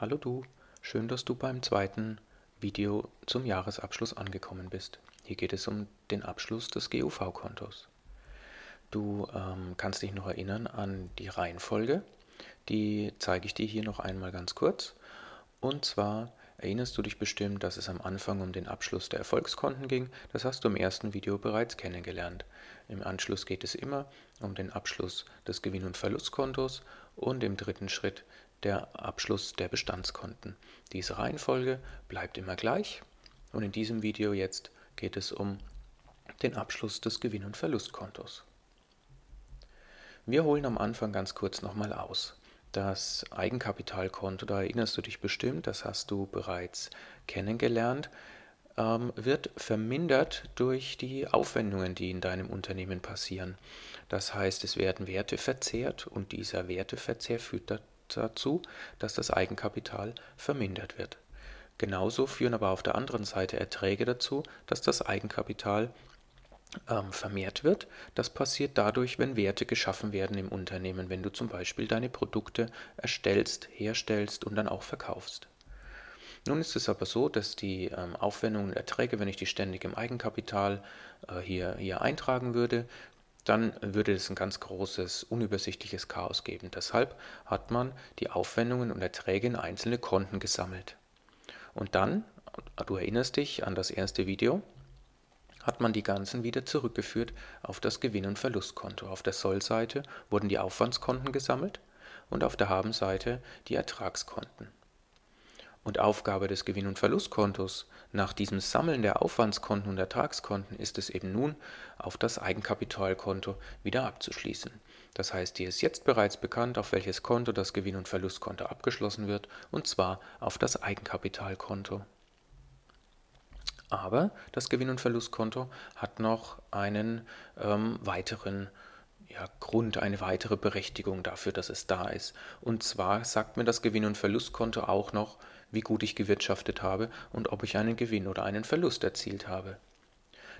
Hallo du, schön, dass du beim zweiten Video zum Jahresabschluss angekommen bist. Hier geht es um den Abschluss des GUV-Kontos. Du ähm, kannst dich noch erinnern an die Reihenfolge, die zeige ich dir hier noch einmal ganz kurz. Und zwar erinnerst du dich bestimmt, dass es am Anfang um den Abschluss der Erfolgskonten ging. Das hast du im ersten Video bereits kennengelernt. Im Anschluss geht es immer um den Abschluss des Gewinn- und Verlustkontos und im dritten Schritt der Abschluss der Bestandskonten. Diese Reihenfolge bleibt immer gleich und in diesem Video jetzt geht es um den Abschluss des Gewinn- und Verlustkontos. Wir holen am Anfang ganz kurz nochmal aus. Das Eigenkapitalkonto, da erinnerst du dich bestimmt, das hast du bereits kennengelernt, ähm, wird vermindert durch die Aufwendungen, die in deinem Unternehmen passieren. Das heißt, es werden Werte verzehrt und dieser Werteverzehr führt dazu, dass das Eigenkapital vermindert wird. Genauso führen aber auf der anderen Seite Erträge dazu, dass das Eigenkapital ähm, vermehrt wird. Das passiert dadurch, wenn Werte geschaffen werden im Unternehmen, wenn du zum Beispiel deine Produkte erstellst, herstellst und dann auch verkaufst. Nun ist es aber so, dass die ähm, Aufwendungen und Erträge, wenn ich die ständig im Eigenkapital äh, hier, hier eintragen würde, dann würde es ein ganz großes, unübersichtliches Chaos geben. Deshalb hat man die Aufwendungen und Erträge in einzelne Konten gesammelt. Und dann, du erinnerst dich an das erste Video, hat man die ganzen wieder zurückgeführt auf das Gewinn- und Verlustkonto. Auf der Sollseite wurden die Aufwandskonten gesammelt und auf der Habenseite die Ertragskonten. Und Aufgabe des Gewinn- und Verlustkontos nach diesem Sammeln der Aufwandskonten und Ertragskonten ist es eben nun, auf das Eigenkapitalkonto wieder abzuschließen. Das heißt, dir ist jetzt bereits bekannt, auf welches Konto das Gewinn- und Verlustkonto abgeschlossen wird, und zwar auf das Eigenkapitalkonto. Aber das Gewinn- und Verlustkonto hat noch einen ähm, weiteren ja, Grund, eine weitere Berechtigung dafür, dass es da ist. Und zwar sagt mir das Gewinn- und Verlustkonto auch noch, wie gut ich gewirtschaftet habe und ob ich einen Gewinn oder einen Verlust erzielt habe.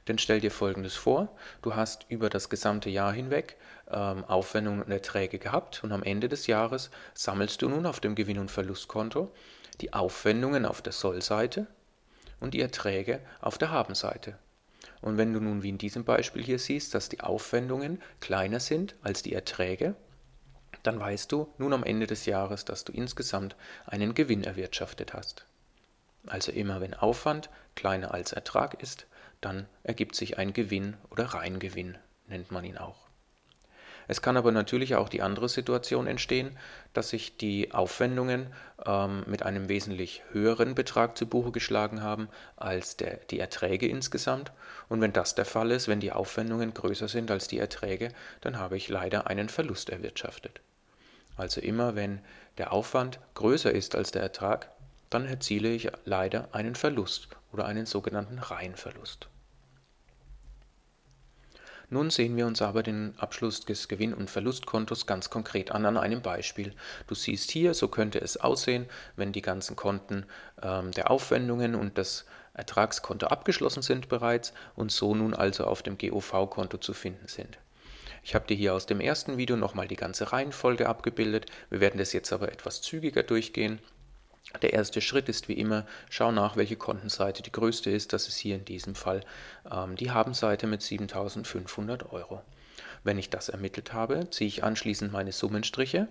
Denn stell dir Folgendes vor, du hast über das gesamte Jahr hinweg ähm, Aufwendungen und Erträge gehabt und am Ende des Jahres sammelst du nun auf dem Gewinn- und Verlustkonto die Aufwendungen auf der Sollseite und die Erträge auf der Habenseite. Und wenn du nun wie in diesem Beispiel hier siehst, dass die Aufwendungen kleiner sind als die Erträge, dann weißt du nun am Ende des Jahres, dass du insgesamt einen Gewinn erwirtschaftet hast. Also immer wenn Aufwand kleiner als Ertrag ist, dann ergibt sich ein Gewinn oder Reingewinn, nennt man ihn auch. Es kann aber natürlich auch die andere Situation entstehen, dass sich die Aufwendungen ähm, mit einem wesentlich höheren Betrag zu Buche geschlagen haben als der, die Erträge insgesamt. Und wenn das der Fall ist, wenn die Aufwendungen größer sind als die Erträge, dann habe ich leider einen Verlust erwirtschaftet. Also immer wenn der Aufwand größer ist als der Ertrag, dann erziele ich leider einen Verlust oder einen sogenannten Reihenverlust. Nun sehen wir uns aber den Abschluss des Gewinn- und Verlustkontos ganz konkret an an einem Beispiel. Du siehst hier, so könnte es aussehen, wenn die ganzen Konten ähm, der Aufwendungen und das Ertragskonto abgeschlossen sind bereits und so nun also auf dem GOV-Konto zu finden sind. Ich habe dir hier aus dem ersten Video nochmal die ganze Reihenfolge abgebildet. Wir werden das jetzt aber etwas zügiger durchgehen. Der erste Schritt ist wie immer, schau nach, welche Kontenseite die größte ist. Das ist hier in diesem Fall ähm, die Habenseite mit 7500 Euro. Wenn ich das ermittelt habe, ziehe ich anschließend meine Summenstriche.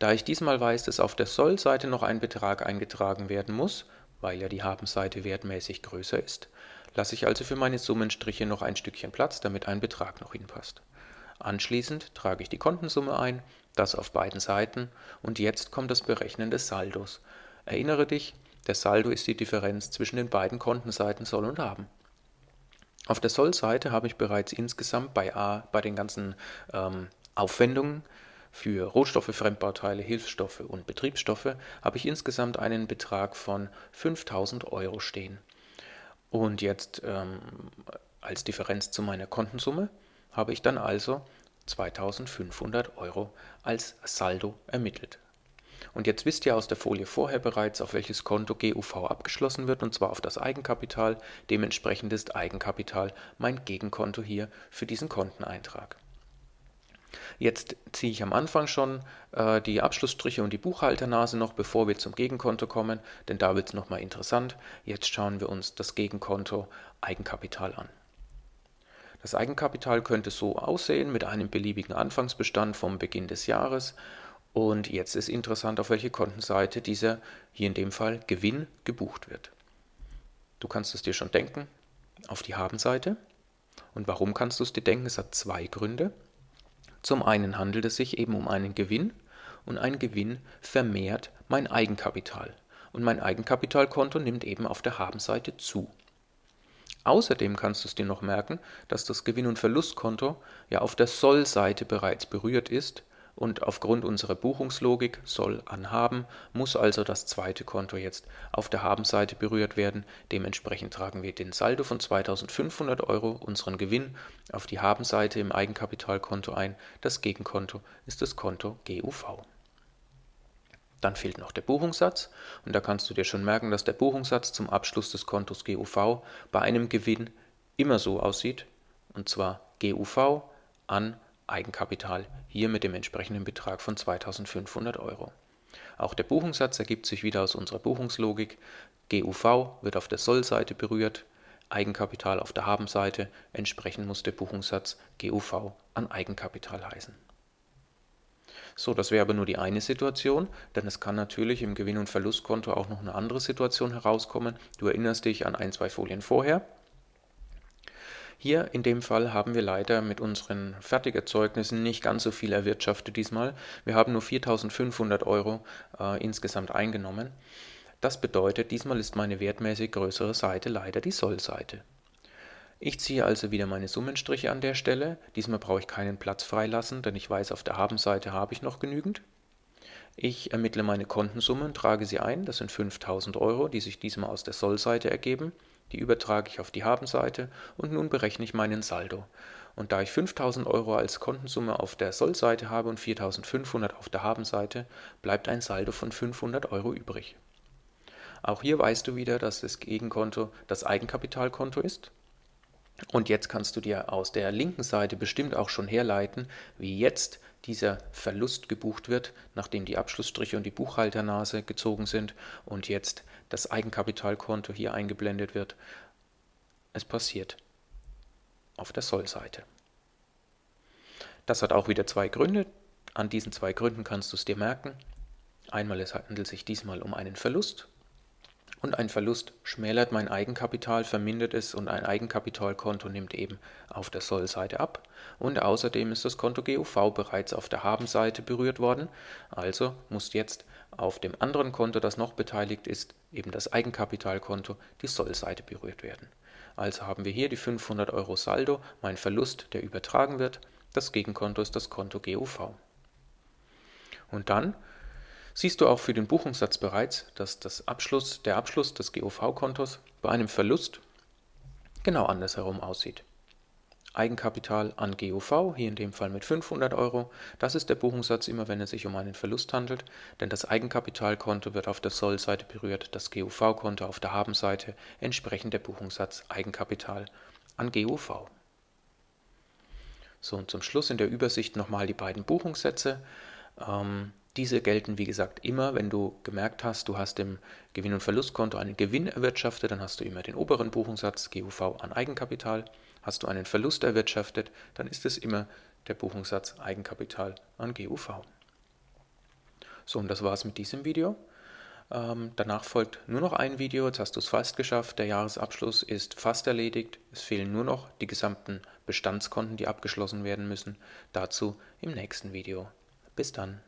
Da ich diesmal weiß, dass auf der Soll-Seite noch ein Betrag eingetragen werden muss, weil ja die Habenseite wertmäßig größer ist, lasse ich also für meine Summenstriche noch ein Stückchen Platz, damit ein Betrag noch hinpasst. Anschließend trage ich die Kontensumme ein, das auf beiden Seiten und jetzt kommt das Berechnen des Saldos. Erinnere dich, der Saldo ist die Differenz zwischen den beiden Kontenseiten Soll und Haben. Auf der Soll-Seite habe ich bereits insgesamt bei A bei den ganzen ähm, Aufwendungen für Rohstoffe, Fremdbauteile, Hilfsstoffe und Betriebsstoffe habe ich insgesamt einen Betrag von 5000 Euro stehen. Und jetzt ähm, als Differenz zu meiner Kontensumme habe ich dann also 2500 Euro als Saldo ermittelt. Und jetzt wisst ihr aus der Folie vorher bereits, auf welches Konto GUV abgeschlossen wird, und zwar auf das Eigenkapital. Dementsprechend ist Eigenkapital mein Gegenkonto hier für diesen Konteneintrag. Jetzt ziehe ich am Anfang schon äh, die Abschlussstriche und die Buchhalternase noch, bevor wir zum Gegenkonto kommen, denn da wird es nochmal interessant. Jetzt schauen wir uns das Gegenkonto Eigenkapital an. Das Eigenkapital könnte so aussehen mit einem beliebigen Anfangsbestand vom Beginn des Jahres. Und jetzt ist interessant, auf welche Kontenseite dieser, hier in dem Fall, Gewinn gebucht wird. Du kannst es dir schon denken, auf die Habenseite. Und warum kannst du es dir denken? Es hat zwei Gründe. Zum einen handelt es sich eben um einen Gewinn und ein Gewinn vermehrt mein Eigenkapital. Und mein Eigenkapitalkonto nimmt eben auf der Habenseite zu. Außerdem kannst du es dir noch merken, dass das Gewinn- und Verlustkonto ja auf der Soll-Seite bereits berührt ist und aufgrund unserer Buchungslogik soll an haben, muss also das zweite Konto jetzt auf der Haben-Seite berührt werden. Dementsprechend tragen wir den Saldo von 2500 Euro, unseren Gewinn, auf die Haben-Seite im Eigenkapitalkonto ein. Das Gegenkonto ist das Konto GUV. Dann fehlt noch der Buchungssatz und da kannst du dir schon merken, dass der Buchungssatz zum Abschluss des Kontos GUV bei einem Gewinn immer so aussieht und zwar GUV an Eigenkapital, hier mit dem entsprechenden Betrag von 2500 Euro. Auch der Buchungssatz ergibt sich wieder aus unserer Buchungslogik. GUV wird auf der Soll-Seite berührt, Eigenkapital auf der Haben-Seite, entsprechend muss der Buchungssatz GUV an Eigenkapital heißen. So, das wäre aber nur die eine Situation, denn es kann natürlich im Gewinn- und Verlustkonto auch noch eine andere Situation herauskommen. Du erinnerst dich an ein, zwei Folien vorher. Hier in dem Fall haben wir leider mit unseren Fertigerzeugnissen nicht ganz so viel erwirtschaftet diesmal. Wir haben nur 4.500 Euro äh, insgesamt eingenommen. Das bedeutet, diesmal ist meine wertmäßig größere Seite leider die Sollseite. Ich ziehe also wieder meine Summenstriche an der Stelle. Diesmal brauche ich keinen Platz freilassen, denn ich weiß, auf der Habenseite habe ich noch genügend. Ich ermittle meine Kontensumme und trage sie ein. Das sind 5000 Euro, die sich diesmal aus der Sollseite ergeben. Die übertrage ich auf die Habenseite und nun berechne ich meinen Saldo. Und da ich 5000 Euro als Kontensumme auf der Sollseite habe und 4500 auf der Habenseite, bleibt ein Saldo von 500 Euro übrig. Auch hier weißt du wieder, dass das Gegenkonto das Eigenkapitalkonto ist und jetzt kannst du dir aus der linken Seite bestimmt auch schon herleiten, wie jetzt dieser Verlust gebucht wird, nachdem die Abschlussstriche und die Buchhalternase gezogen sind und jetzt das Eigenkapitalkonto hier eingeblendet wird. Es passiert auf der Soll-Seite. Das hat auch wieder zwei Gründe. An diesen zwei Gründen kannst du es dir merken. Einmal handelt es sich diesmal um einen Verlust und ein Verlust schmälert mein Eigenkapital, vermindert es und ein Eigenkapitalkonto nimmt eben auf der Soll-Seite ab und außerdem ist das Konto GUV bereits auf der Haben-Seite berührt worden, also muss jetzt auf dem anderen Konto, das noch beteiligt ist, eben das Eigenkapitalkonto, die Soll-Seite berührt werden. Also haben wir hier die 500 Euro Saldo, mein Verlust, der übertragen wird, das Gegenkonto ist das Konto GUV. Und dann siehst du auch für den Buchungssatz bereits, dass das Abschluss, der Abschluss des GOV-Kontos bei einem Verlust genau andersherum aussieht. Eigenkapital an GOV, hier in dem Fall mit 500 Euro. Das ist der Buchungssatz immer, wenn es sich um einen Verlust handelt, denn das Eigenkapitalkonto wird auf der Soll-Seite berührt, das GOV-Konto auf der Haben-Seite, entsprechend der Buchungssatz Eigenkapital an GOV. So, und zum Schluss in der Übersicht nochmal die beiden Buchungssätze. Ähm, diese gelten, wie gesagt, immer, wenn du gemerkt hast, du hast im Gewinn- und Verlustkonto einen Gewinn erwirtschaftet, dann hast du immer den oberen Buchungssatz GUV an Eigenkapital. Hast du einen Verlust erwirtschaftet, dann ist es immer der Buchungssatz Eigenkapital an GUV. So, und das war's mit diesem Video. Ähm, danach folgt nur noch ein Video, jetzt hast du es fast geschafft, der Jahresabschluss ist fast erledigt, es fehlen nur noch die gesamten Bestandskonten, die abgeschlossen werden müssen. Dazu im nächsten Video. Bis dann.